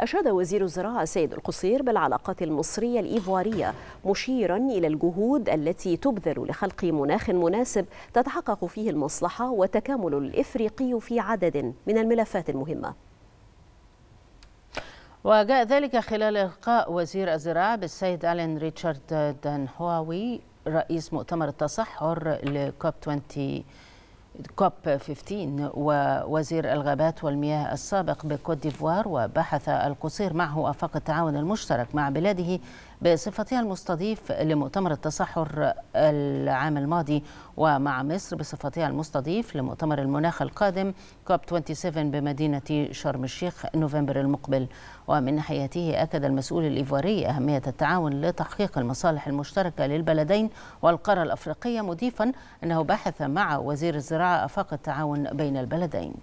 أشاد وزير الزراعة سيد القصير بالعلاقات المصرية الإيفوارية مشيرا إلى الجهود التي تبذل لخلق مناخ مناسب تتحقق فيه المصلحة والتكامل الإفريقي في عدد من الملفات المهمة وجاء ذلك خلال إلقاء وزير الزراعة بالسيد ألين ريتشارد هواوي رئيس مؤتمر التصحر لكوب 20 كوب 15 ووزير الغابات والمياه السابق بكوت ديفوار وبحث القصير معه آفاق التعاون المشترك مع بلاده بصفتها المستضيف لمؤتمر التصحر العام الماضي ومع مصر بصفتها المستضيف لمؤتمر المناخ القادم كوب 27 بمدينة شرم الشيخ نوفمبر المقبل ومن ناحيته أكد المسؤول الإيفواري أهمية التعاون لتحقيق المصالح المشتركة للبلدين والقارة الأفريقية مضيفا أنه بحث مع وزير الزراعة فرع آفاق التعاون بين البلدين